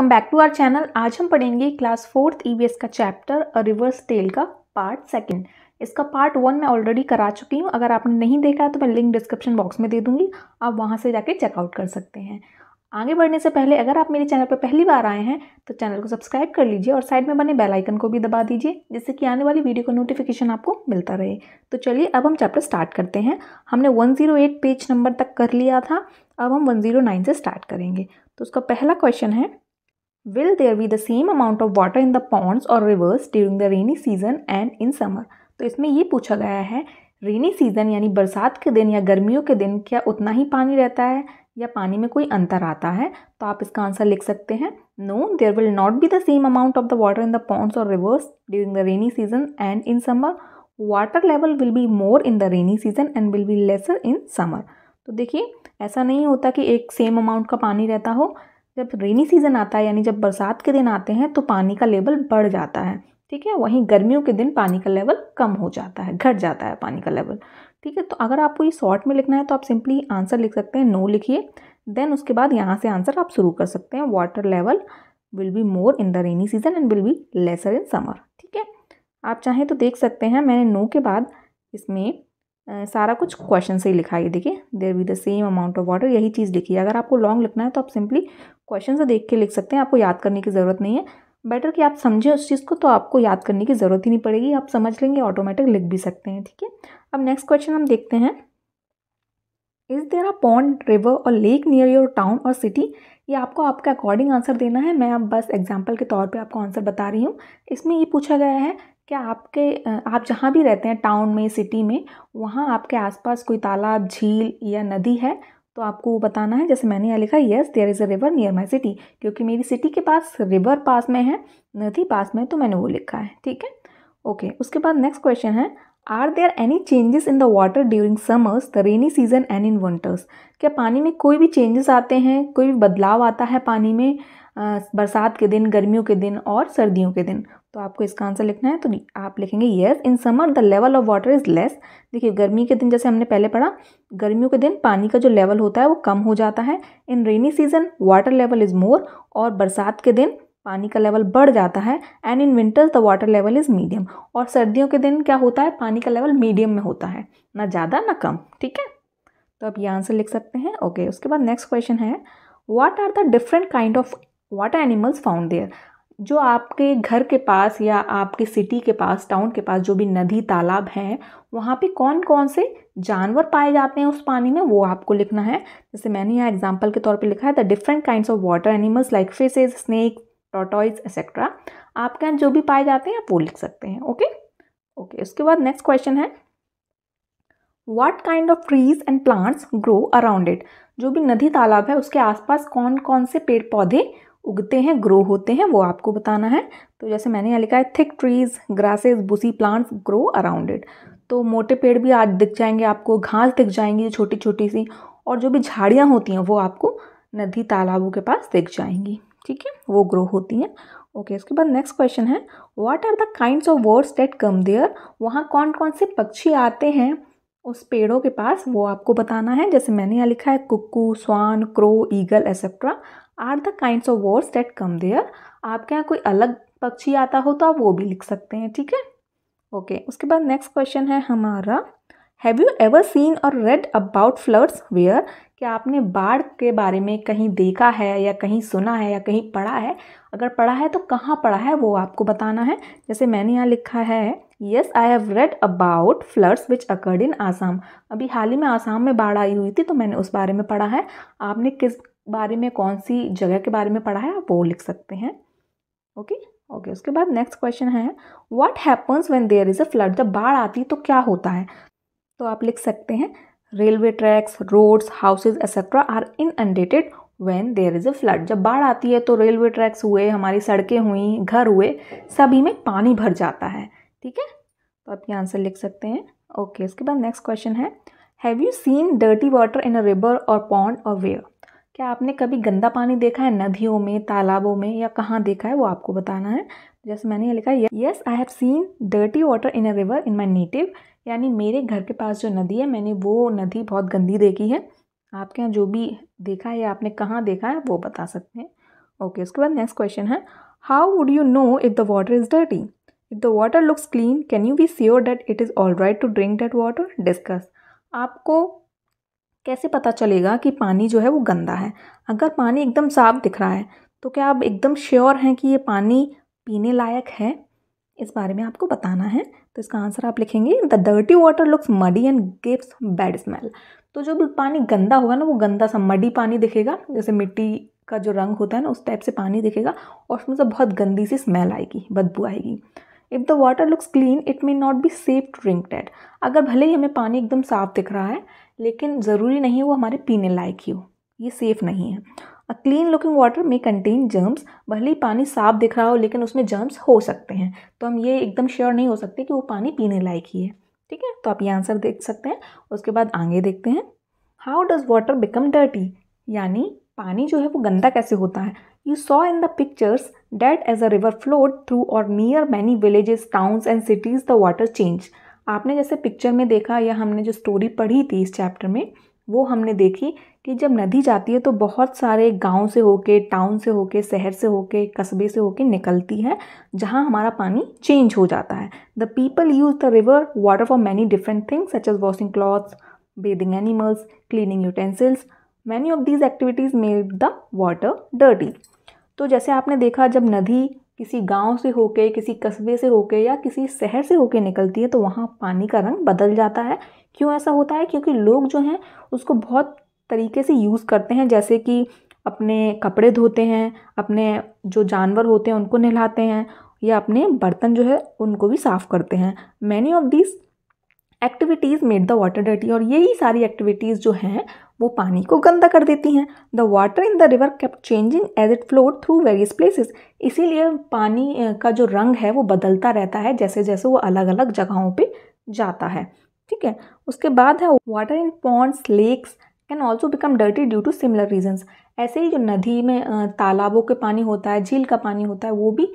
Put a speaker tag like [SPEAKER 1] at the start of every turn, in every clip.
[SPEAKER 1] Welcome back to our channel आज हम पढ़ेंगे क्लास फोर्थ ईवीएस का चैप्टर अ रिवर्स टेल का पार्ट सेकंड इसका पार्ट वन मैं ऑलरेडी करा चुकी हूँ अगर आपने नहीं देखा है तो मैं लिंक डिस्क्रिप्शन बॉक्स में दे दूँगी आप वहाँ से जाके चेकआउट कर सकते हैं आगे बढ़ने से पहले अगर आप मेरे चैनल पर पहली बार आए हैं तो चैनल को सब्सक्राइब कर लीजिए और साइड में बने बेल आइकन को भी दबा दीजिए जिससे कि आने वाली वीडियो का नोटिफिकेशन आपको मिलता रहे तो चलिए अब हम चैप्टर स्टार्ट करते हैं हमने 108 पेज नंबर तक कर लिया था अब हम 109 से स्टार्ट करेंगे तो उसका पहला क्वेश्चन है will there be the same amount of water in the ponds or rivers during the rainy season and in summer तो इसमें ये पूछा गया है रेनी सीज़न यानी बरसात के दिन या गर्मियों के दिन क्या उतना ही पानी रहता है या पानी में कोई अंतर आता है तो आप इसका आंसर लिख सकते हैं no there will not be the same amount of the water in the ponds or rivers during the rainy season and in summer water level will be more in the rainy season and will be lesser in summer तो देखिए ऐसा नहीं होता कि एक same amount का पानी रहता हो जब रेनी सीज़न आता है यानी जब बरसात के दिन आते हैं तो पानी का लेवल बढ़ जाता है ठीक है वहीं गर्मियों के दिन पानी का लेवल कम हो जाता है घट जाता है पानी का लेवल ठीक है तो अगर आपको ये शॉर्ट में लिखना है तो आप सिंपली आंसर लिख सकते हैं नो लिखिए देन उसके बाद यहाँ से आंसर आप शुरू कर सकते हैं water level will be more in the rainy season and will be lesser in summer ठीक है आप चाहें तो देख सकते हैं मैंने नो के बाद इसमें सारा कुछ क्वेश्चन से ही लिखा है देखिए there with the same amount of water यही चीज़ लिखी है अगर आपको लॉन्ग लिखना है तो आप सिंपली क्वेश्चन से देख के लिख सकते हैं आपको याद करने की ज़रूरत नहीं है बेटर कि आप समझें उस चीज़ को तो आपको याद करने की ज़रूरत ही नहीं पड़ेगी आप समझ लेंगे ऑटोमेटिक लिख भी सकते हैं ठीक है अब नेक्स्ट क्वेश्चन हम देखते हैं is there a pond river or lake near your town or city ये आपको आपके अकॉर्डिंग आंसर देना है मैं अब बस एग्जाम्पल के तौर पे आपको आंसर बता रही हूँ इसमें ये पूछा गया है क्या आपके आप जहाँ भी रहते हैं टाउन में सिटी में वहाँ आपके आसपास कोई तालाब झील या नदी है तो आपको वो बताना है जैसे मैंने यहाँ लिखा yes there is a river near my city क्योंकि मेरी सिटी के पास रिवर पास में है नदी पास में तो मैंने वो लिखा है ठीक है ओके उसके बाद नेक्स्ट क्वेश्चन है are there any changes in the water during summers the rainy season and in winters क्या पानी में कोई भी चेंजेस आते हैं कोई भी बदलाव आता है पानी में बरसात के दिन गर्मियों के दिन और सर्दियों के दिन तो आपको इसका आंसर लिखना है तो आप लिखेंगे yes in summer the level of water is less देखिए गर्मी के दिन जैसे हमने पहले पढ़ा गर्मियों के दिन पानी का जो लेवल होता है वो कम हो जाता है in rainy season water level is more और बरसात के दिन पानी का लेवल बढ़ जाता है and in winters the water level is medium और सर्दियों के दिन क्या होता है पानी का लेवल मीडियम में होता है ना ज़्यादा ना कम ठीक है तो आप ये आंसर लिख सकते हैं ओके उसके बाद नेक्स्ट क्वेश्चन है what are the different kind of water animals found there जो आपके घर के पास या आपके सिटी के पास टाउन के पास जो भी नदी तालाब हैं वहाँ पे कौन कौन से जानवर पाए जाते हैं उस पानी में वो आपको लिखना है जैसे मैंने यहाँ एग्जाम्पल के तौर पे लिखा है the different kind of water animals like fishes snake tortoise etcetera आपके यहाँ जो भी पाए जाते हैं आप वो लिख सकते हैं ओके ओके उसके बाद नेक्स्ट क्वेश्चन है what kind of trees and plants grow around it जो भी नदी तालाब है उसके आसपास कौन कौन से पेड़ पौधे उगते हैं ग्रो होते हैं वो आपको बताना है तो जैसे मैंने यहाँ लिखा है thick trees grasses bushy plants grow around it तो मोटे पेड़ भी आज दिख जाएंगे आपको घास दिख जाएंगी छोटी छोटी सी और जो भी झाड़ियाँ होती हैं वो आपको नदी तालाबों के पास दिख जाएंगी ठीक है वो ग्रो होती हैं ओके इसके बाद नेक्स्ट क्वेश्चन है what are the kind of birds that come there वहाँ कौन कौन से पक्षी आते हैं उस पेड़ों के पास वो आपको बताना है जैसे मैंने यहाँ लिखा है cuckoo swan crow eagle etcetera are the kind of birds that come there आपके यहाँ कोई अलग पक्षी आता हो तो आप वो भी लिख सकते हैं ठीक है ओके उसके बाद नेक्स्ट क्वेश्चन है हमारा have you ever seen or read about floods where क्या आपने बाढ़ के बारे में कहीं देखा है या कहीं सुना है या कहीं पढ़ा है अगर पढ़ा है तो कहाँ पढ़ा है वो आपको बताना है जैसे मैंने यहाँ लिखा है yes I have read about floods which occurred in Assam अभी हाल ही में आसाम में बाढ़ आई हुई थी तो मैंने उस बारे में पढ़ा है आपने किस बारे में कौन सी जगह के बारे में पढ़ा है आप वो लिख सकते हैं ओके ओके उसके बाद नेक्स्ट क्वेश्चन है what happens when there is a flood जब बाढ़ आती तो क्या होता है तो आप लिख सकते हैं railway tracks roads houses etcetera are inundated when there is a flood जब बाढ़ आती है तो रेलवे ट्रैक्स हुए हमारी सड़कें हुई घर हुए सभी में पानी भर जाता है ठीक है तो आप ये आंसर लिख सकते हैं ओके okay, उसके बाद नेक्स्ट क्वेश्चन है have you seen dirty water in a river or pond or where क्या आपने कभी गंदा पानी देखा है नदियों में तालाबों में या कहाँ देखा है वो आपको बताना है जैसे मैंने ये लिखा है yes I have seen dirty water in a river in my native यानी मेरे घर के पास जो नदी है मैंने वो नदी बहुत गंदी देखी है आपके यहाँ जो भी देखा है या आपने कहाँ देखा है वो बता सकते हैं ओके उसके बाद नेक्स्ट क्वेश्चन है how would you know if the water is dirty if the water looks clean can you be sure that it is all right to drink that water discuss आपको कैसे पता चलेगा कि पानी जो है वो गंदा है अगर पानी एकदम साफ़ दिख रहा है तो क्या आप एकदम श्योर हैं कि ये पानी पीने लायक है इस बारे में आपको बताना है तो इसका आंसर आप लिखेंगे the dirty water looks muddy and gives bad smell तो जो पानी गंदा होगा ना वो गंदा सा मडी पानी दिखेगा जैसे मिट्टी का जो रंग होता है ना उस टाइप से पानी दिखेगा और उसमें से बहुत गंदी सी स्मेल आएगी बदबू आएगी if the water looks clean it may not be safe to drink that अगर भले ही हमें पानी एकदम साफ दिख रहा है लेकिन ज़रूरी नहीं वो हमारे पीने लायक ही हो ये सेफ़ नहीं है a clean looking water may contain germs भले ही पानी साफ दिख रहा हो लेकिन उसमें जर्म्स हो सकते हैं तो हम ये एकदम श्योर नहीं हो सकते कि वो पानी पीने लायक ही है ठीक है तो आप ये आंसर देख सकते हैं उसके बाद आगे देखते हैं how does water become dirty यानी पानी जो है वो गंदा कैसे होता है you saw in the pictures that as a river flowed through or near many villages towns and cities the water change आपने जैसे पिक्चर में देखा या हमने जो स्टोरी पढ़ी थी इस चैप्टर में वो हमने देखी कि जब नदी जाती है तो बहुत सारे गांव से होके टाउन से होके शहर से होके कस्बे से होके निकलती है जहां हमारा पानी चेंज हो जाता है the people use the river water for many different things such as washing clothes bathing animals cleaning utensils many of these activities made the water dirty तो जैसे आपने देखा जब नदी किसी गांव से होके किसी कस्बे से होके या किसी शहर से होके निकलती है तो वहाँ पानी का रंग बदल जाता है क्यों ऐसा होता है क्योंकि लोग जो हैं उसको बहुत तरीके से यूज़ करते हैं जैसे कि अपने कपड़े धोते हैं अपने जो जानवर होते हैं उनको नहलाते हैं या अपने बर्तन जो है उनको भी साफ़ करते हैं many of this activities made the water dirty और यही सारी एक्टिविटीज़ जो हैं वो पानी को गंदा कर देती हैं the water in the river kept changing as it flowed through various places इसीलिए पानी का जो रंग है वो बदलता रहता है जैसे जैसे वो अलग अलग जगहों पे जाता है ठीक है उसके बाद है water in ponds lakes can also become dirty due to similar reasons ऐसे ही जो नदी में तालाबों के पानी होता है झील का पानी होता है वो भी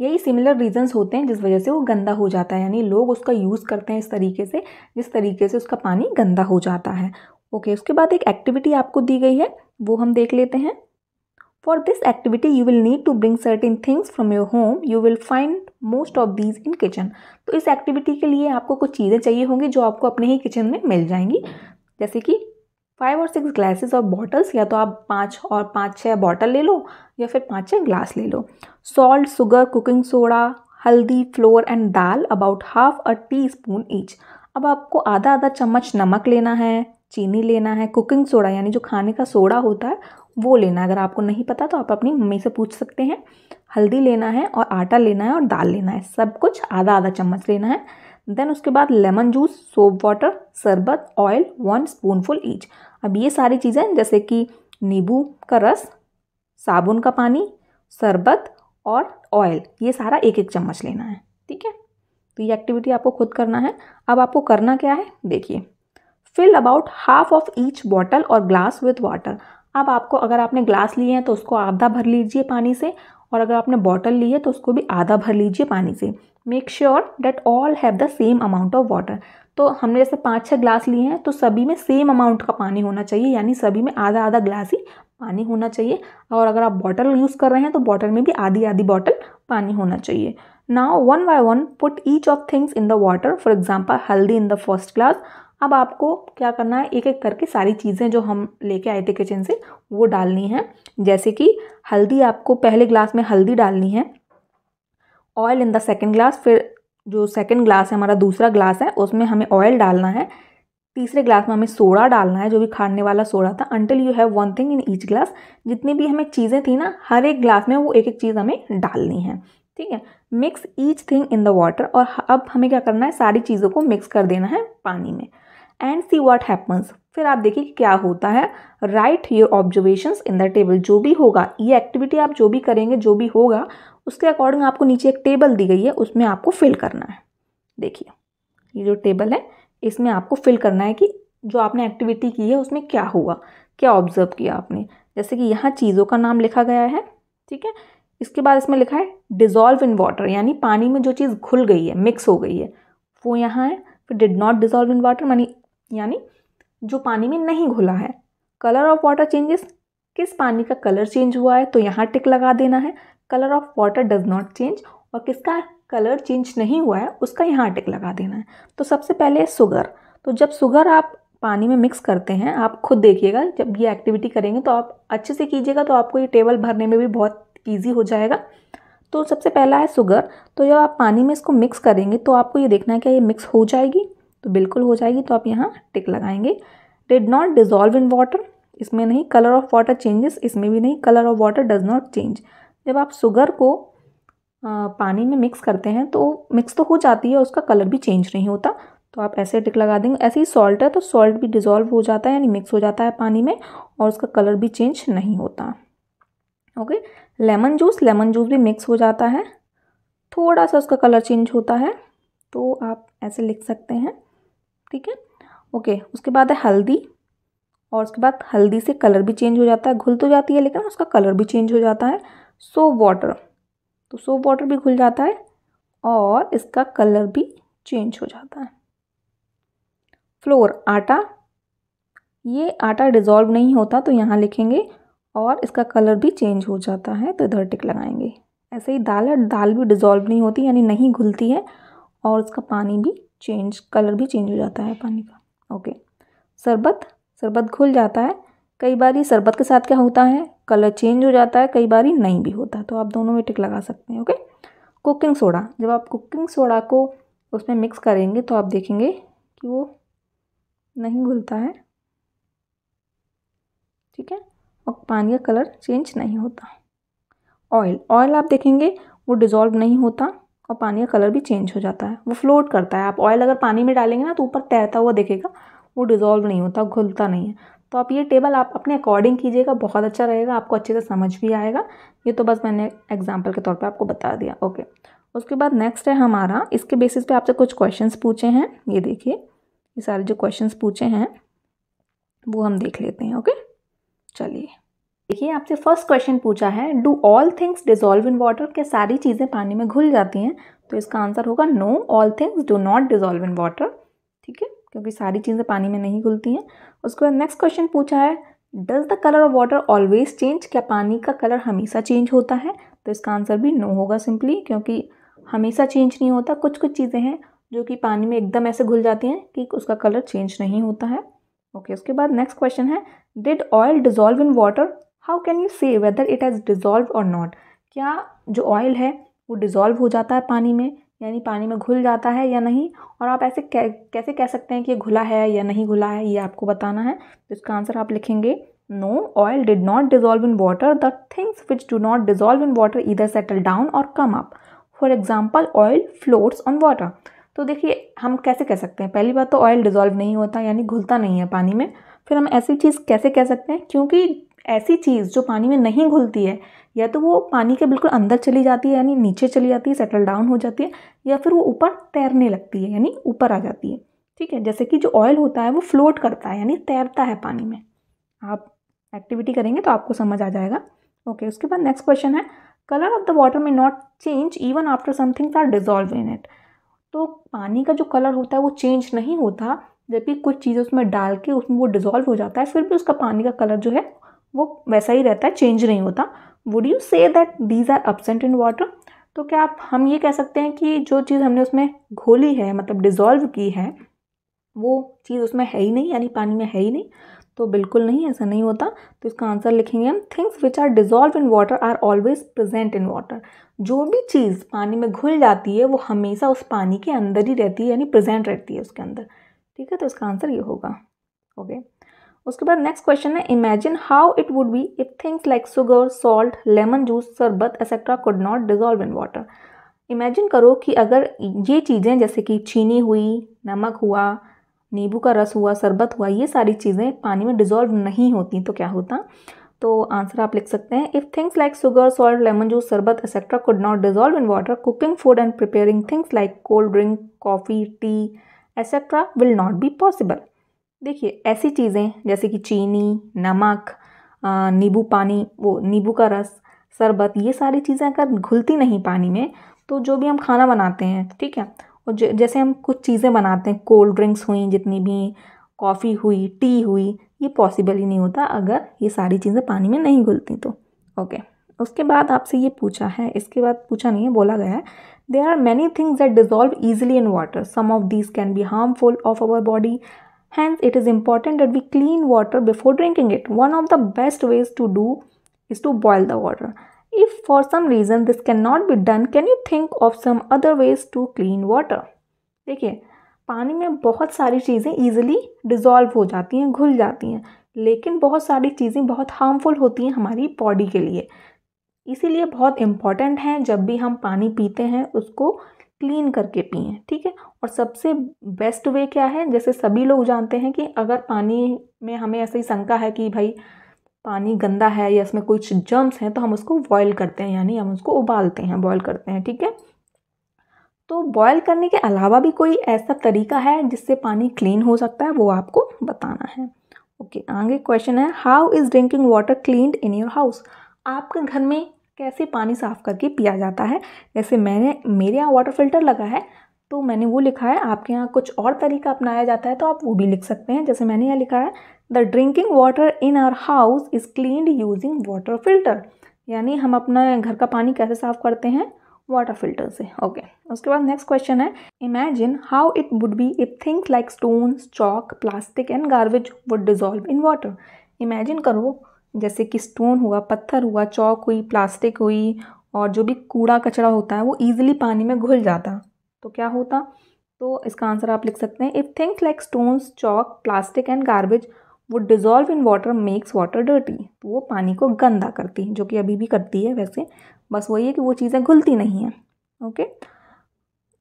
[SPEAKER 1] यही सिमिलर रीजंस होते हैं जिस वजह से वो गंदा हो जाता है यानी लोग उसका यूज़ करते हैं इस तरीके से जिस तरीके से उसका पानी गंदा हो जाता है ओके उसके बाद एक एक्टिविटी आपको दी गई है वो हम देख लेते हैं for this activity you will need to bring certain things from your home you will find most of these in kitchen तो इस एक्टिविटी के लिए आपको कुछ चीज़ें चाहिए होंगी जो आपको अपने ही किचन में मिल जाएंगी जैसे कि फाइव और सिक्स ग्लासेस और बॉटल्स या तो आप पाँच और पाँच छः बॉटल ले लो या फिर पाँच छः ग्लास ले लो salt sugar cooking soda haldi flour and dal about half a teaspoon each अब आपको आधा आधा चम्मच नमक लेना है चीनी लेना है कुकिंग सोडा यानी जो खाने का सोडा होता है वो लेना है अगर आपको नहीं पता तो आप अपनी मम्मी से पूछ सकते हैं हल्दी लेना है और आटा लेना है और दाल लेना है सब कुछ आधा आधा चम्मच लेना है देन उसके बाद lemon juice soap water sharbat oil one spoonful each अब ये सारी चीज़ें जैसे कि नींबू का रस साबुन का पानी शरबत और ऑयल ये सारा एक एक चम्मच लेना है ठीक है तो ये एक्टिविटी आपको खुद करना है अब आपको करना क्या है देखिए fill about half of each bottle or glass with water अब आपको अगर आपने ग्लास लिए हैं तो उसको आधा भर लीजिए पानी से और अगर आपने बॉटल ली है तो उसको भी आधा भर लीजिए पानी से make sure that all have the same amount of water तो हमने जैसे पाँच छः ग्लास लिए हैं तो सभी में सेम अमाउंट का पानी होना चाहिए यानी सभी में आधा आधा ग्लास ही पानी होना चाहिए और अगर आप बॉटल यूज़ कर रहे हैं तो बॉटल में भी आधी आधी बॉटल पानी होना चाहिए now one by one put each of things in the water for example haldi in the first glass अब आपको क्या करना है एक एक करके सारी चीज़ें जो हम लेके आए थे किचन से वो डालनी है जैसे कि हल्दी आपको पहले ग्लास में हल्दी डालनी है oil in the second glass फिर जो सेकेंड ग्लास है हमारा दूसरा ग्लास है उसमें हमें ऑयल डालना है तीसरे ग्लास में हमें सोडा डालना है जो भी खाने वाला सोडा था until you have one thing in each glass जितनी भी हमें चीज़ें थी ना हर एक ग्लास में वो एक एक चीज़ हमें डालनी है ठीक है mix each thing in the water और अब हमें क्या करना है सारी चीज़ों को मिक्स कर देना है पानी में एंड सी वॉट हैपन्स फिर आप देखिए क्या होता है write your observations in the table जो भी होगा ये एक्टिविटी आप जो भी करेंगे जो भी होगा उसके अकॉर्डिंग आपको नीचे एक टेबल दी गई है उसमें आपको फिल करना है देखिए ये जो टेबल है इसमें आपको फिल करना है कि जो आपने एक्टिविटी की है उसमें क्या हुआ क्या ऑब्जर्व किया आपने जैसे कि यहाँ चीज़ों का नाम लिखा गया है ठीक है इसके बाद इसमें लिखा है डिज़ोल्व इन वाटर यानी पानी में जो चीज़ घुल गई है मिक्स हो गई है वो यहाँ है फिर did not dissolve in water मानी यानी जो पानी में नहीं घुला है कलर ऑफ वाटर चेंजेस किस पानी का कलर चेंज हुआ है तो यहाँ टिक लगा देना है colour of water does not change और किसका कलर चेंज नहीं हुआ है उसका यहाँ टिक लगा देना है तो सबसे पहले सुगर तो जब सुगर आप पानी में मिक्स करते हैं आप खुद देखिएगा जब ये एक्टिविटी करेंगे तो आप अच्छे से कीजिएगा तो आपको ये टेबल भरने में भी बहुत ईजी हो जाएगा तो सबसे पहला है सुगर तो जब आप पानी में इसको मिक्स करेंगे तो आपको ये देखना है क्या ये मिक्स हो जाएगी तो बिल्कुल हो जाएगी तो आप यहाँ टिक लगाएंगे did not dissolve in water इसमें नहीं कलर ऑफ वाटर चेंजेस इसमें भी नहीं colour of water does not change जब आप शुगर को पानी में मिक्स करते हैं तो मिक्स तो हो जाती है उसका कलर भी चेंज नहीं होता तो आप ऐसे टिक लगा देंगे ऐसे ही सॉल्ट है तो सॉल्ट भी डिज़ोल्व हो जाता है यानी मिक्स हो जाता है पानी में और उसका कलर भी चेंज नहीं होता okay lemon juice lemon juice भी मिक्स हो जाता है थोड़ा सा उसका कलर चेंज होता है तो आप ऐसे लिख सकते हैं ठीक है ओके उसके बाद है हल्दी और उसके बाद हल्दी से कलर भी चेंज हो जाता है घुल तो जाती है लेकिन उसका कलर भी चेंज हो जाता है सोप वाटर तो सोप वाटर भी घुल जाता है और इसका कलर भी चेंज हो जाता है फ्लोर आटा ये आटा डिज़ोल्व नहीं होता तो यहाँ लिखेंगे और इसका कलर भी चेंज हो जाता है तो इधर टिक लगाएंगे ऐसे ही दाल है दाल भी डिज़ोल्व नहीं होती यानी नहीं घुलती है और उसका पानी भी चेंज कलर भी चेंज हो जाता है पानी का ओके शरबत शरबत घुल जाता है कई बार शरबत के साथ क्या होता है कलर चेंज हो जाता है कई बार नहीं भी होता तो आप दोनों में टिक लगा सकते हैं ओके कुकिंग सोडा जब आप कुकिंग सोडा को उसमें मिक्स करेंगे तो आप देखेंगे कि वो नहीं घुलता है ठीक है और पानी का कलर चेंज नहीं होता ऑयल ऑयल आप देखेंगे वो डिज़ोल्व नहीं होता और पानी का कलर भी चेंज हो जाता है वो फ्लोट करता है आप ऑयल अगर पानी में डालेंगे ना तो ऊपर तैरता हुआ देखेगा वो डिज़ोल्व नहीं होता घुलता नहीं है तो आप ये टेबल आप अपने अकॉर्डिंग कीजिएगा बहुत अच्छा रहेगा आपको अच्छे से समझ भी आएगा ये तो बस मैंने एग्जाम्पल के तौर पर आपको बता दिया ओके उसके बाद नेक्स्ट है हमारा इसके बेसिस पे आपसे कुछ क्वेश्चंस पूछे हैं ये देखिए ये सारे जो क्वेश्चंस पूछे हैं वो हम देख लेते हैं ओके चलिए देखिए आपसे फर्स्ट क्वेश्चन पूछा है do all things dissolve in water क्या सारी चीज़ें पानी में घुल जाती हैं तो इसका आंसर होगा no all things do not dissolve in water ठीक है क्योंकि सारी चीज़ें पानी में नहीं घुलती हैं उसके बाद नेक्स्ट क्वेश्चन पूछा है does the colour of water always change क्या पानी का कलर हमेशा चेंज होता है तो इसका आंसर भी नो होगा सिंपली क्योंकि हमेशा चेंज नहीं होता कुछ कुछ चीज़ें हैं जो कि पानी में एकदम ऐसे घुल जाती हैं कि उसका कलर चेंज नहीं होता है ओके okay, उसके बाद नेक्स्ट क्वेश्चन है did oil dissolve in water how can you say whether it has dissolve or not क्या जो ऑयल है वो डिज़ोल्व हो जाता है पानी में यानी पानी में घुल जाता है या नहीं और आप ऐसे कै, कैसे कह सकते हैं कि ये घुला है या नहीं घुला है ये आपको बताना है तो इसका आंसर आप लिखेंगे no oil did not dissolve in water the things which do not dissolve in water इधर सेटल डाउन और come up for example oil floats on water तो देखिए हम कैसे कह सकते हैं पहली बात तो ऑयल डिज़ोल्व नहीं होता यानी घुलता नहीं है पानी में फिर हम ऐसी चीज़ कैसे कह सकते हैं क्योंकि ऐसी चीज़ जो पानी में नहीं घुलती है या तो वो पानी के बिल्कुल अंदर चली जाती है यानी नीचे चली जाती है सेटल डाउन हो जाती है या फिर वो ऊपर तैरने लगती है यानी ऊपर आ जाती है ठीक है जैसे कि जो ऑयल होता है वो फ्लोट करता है यानी तैरता है पानी में आप एक्टिविटी करेंगे तो आपको समझ आ जाएगा ओके उसके बाद नेक्स्ट क्वेश्चन है colour of the water may not change even after somethings are dissolve in it तो पानी का जो कलर होता है वो चेंज नहीं होता जबकि कुछ चीज़ें उसमें डाल के उसमें वो डिज़ोल्व हो जाता है फिर भी उसका पानी का कलर जो है वो वैसा ही रहता है चेंज नहीं होता would you say that these are absent in water तो क्या आप हम ये कह सकते हैं कि जो चीज़ हमने उसमें घोली है मतलब डिज़ोल्व की है वो चीज़ उसमें है ही नहीं यानी पानी में है ही नहीं तो बिल्कुल नहीं ऐसा नहीं होता तो इसका आंसर लिखेंगे हम things which are dissolve in water are always present in water जो भी चीज़ पानी में घुल जाती है वो हमेशा उस पानी के अंदर ही रहती है यानी प्रेजेंट रहती है उसके अंदर ठीक है तो इसका आंसर ये होगा ओके okay. उसके बाद नेक्स्ट क्वेश्चन है imagine how it would be if things like sugar salt lemon juice sharbat etcetera could not dissolve in water imagine करो कि अगर ये चीज़ें जैसे कि चीनी हुई नमक हुआ नींबू का रस हुआ शरबत हुआ ये सारी चीज़ें पानी में डिज़ोल्व नहीं होती तो क्या होता तो आंसर आप लिख सकते हैं if things like sugar salt lemon juice sharbat etcetera could not dissolve in water cooking food and preparing things like cold drink coffee tea etcetera will not be possible देखिए ऐसी चीज़ें जैसे कि चीनी नमक नींबू पानी वो नींबू का रस शरबत ये सारी चीज़ें अगर घुलती नहीं पानी में तो जो भी हम खाना बनाते हैं ठीक है और जैसे हम कुछ चीज़ें बनाते हैं कोल्ड ड्रिंक्स हुई जितनी भी कॉफ़ी हुई टी हुई ये पॉसिबल ही नहीं होता अगर ये सारी चीज़ें पानी में नहीं घुलती तो ओके उसके बाद आपसे ये पूछा है इसके बाद पूछा नहीं है बोला गया है there are many things that dissolve easily in water some of these can be harmful of our body Hence, it is important that we clean water before drinking it. One of the best ways to do is to boil the water. If for some reason this cannot be done, can you think of some other ways to clean water? देखिए पानी में बहुत सारी चीज़ें easily dissolve हो जाती हैं घुल जाती हैं लेकिन बहुत सारी चीज़ें बहुत हार्मफुल होती हैं हमारी बॉडी के लिए इसीलिए बहुत इम्पॉर्टेंट है जब भी हम पानी पीते हैं उसको क्लीन करके पिए ठीक है और सबसे बेस्ट वे क्या है जैसे सभी लोग जानते हैं कि अगर पानी में हमें ही शंका है कि भाई पानी गंदा है या इसमें कुछ जर्म्स हैं तो हम उसको बॉयल करते हैं यानी हम उसको उबालते हैं बॉयल करते हैं ठीक है तो बॉयल करने के अलावा भी कोई ऐसा तरीका है जिससे पानी क्लीन हो सकता है वो आपको बताना है ओके आगे क्वेश्चन है how is drinking water clean in your house आपके घर में कैसे पानी साफ़ करके पिया जाता है जैसे मैंने मेरे यहाँ वाटर फिल्टर लगा है तो मैंने वो लिखा है आपके यहाँ कुछ और तरीका अपनाया जाता है तो आप वो भी लिख सकते हैं जैसे मैंने यहाँ लिखा है the drinking water in our house is cleaned using water filter यानी हम अपना घर का पानी कैसे साफ़ करते हैं वाटर फिल्टर से ओके okay. उसके बाद नेक्स्ट क्वेश्चन है imagine how it would be if things like stones chalk plastic and garbage would dissolve in water imagine करो जैसे कि स्टोन हुआ पत्थर हुआ चौक हुई प्लास्टिक हुई और जो भी कूड़ा कचरा होता है वो ईज़िली पानी में घुल जाता तो क्या होता तो इसका आंसर आप लिख सकते हैं if things like stones chalk plastic and garbage would dissolve in water makes water dirty तो वो पानी को गंदा करती है जो कि अभी भी करती है वैसे बस वही है कि वो चीज़ें घुलती नहीं हैं ओके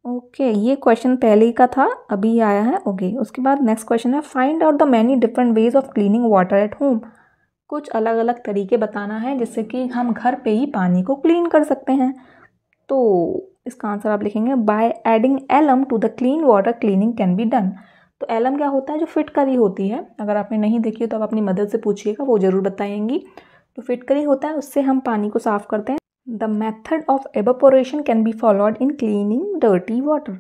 [SPEAKER 1] ओके ये क्वेश्चन पहले का था अभी आया है ओके okay. उसके बाद नेक्स्ट क्वेश्चन है find out the many different ways of cleaning water at home कुछ अलग अलग तरीके बताना है जिससे कि हम घर पे ही पानी को क्लीन कर सकते हैं तो इसका आंसर आप लिखेंगे by adding alum to the clean water cleaning can be done तो एलम क्या होता है जो फिटकरी होती है अगर आपने नहीं देखी हो तो आप अपनी मदद से पूछिएगा वो ज़रूर बताएंगी तो फिटकरी होता है उससे हम पानी को साफ़ करते हैं the method of evaporation can be followed in cleaning dirty water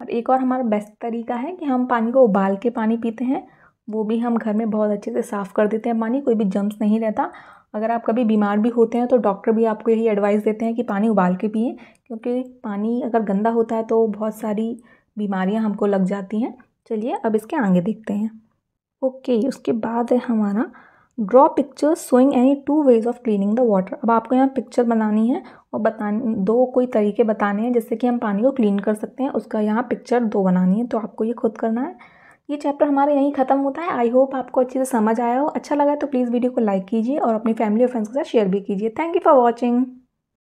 [SPEAKER 1] और एक और हमारा बेस्ट तरीका है कि हम पानी को उबाल के पानी पीते हैं वो भी हम घर में बहुत अच्छे से साफ़ कर देते हैं पानी कोई भी जम्स नहीं रहता अगर आप कभी बीमार भी होते हैं तो डॉक्टर भी आपको यही एडवाइस देते हैं कि पानी उबाल के पिए क्योंकि पानी अगर गंदा होता है तो बहुत सारी बीमारियां हमको लग जाती हैं चलिए अब इसके आगे देखते हैं ओके उसके बाद है हमारा draw picture showing any two ways of cleaning the water अब आपको यहाँ पिक्चर बनानी है और बता दो कोई तरीके बताने हैं जिससे कि हम पानी को क्लीन कर सकते हैं उसका यहाँ पिक्चर दो बनानी है तो आपको ये खुद करना है ये चैप्टर हमारा यहीं ख़त्म होता है आई होप आपको अच्छे से समझ आया हो अच्छा लगा तो प्लीज़ वीडियो को लाइक कीजिए और अपनी फैमिली और फ्रेंड्स के साथ शेयर भी कीजिए थैंक यू फॉर वॉचिंग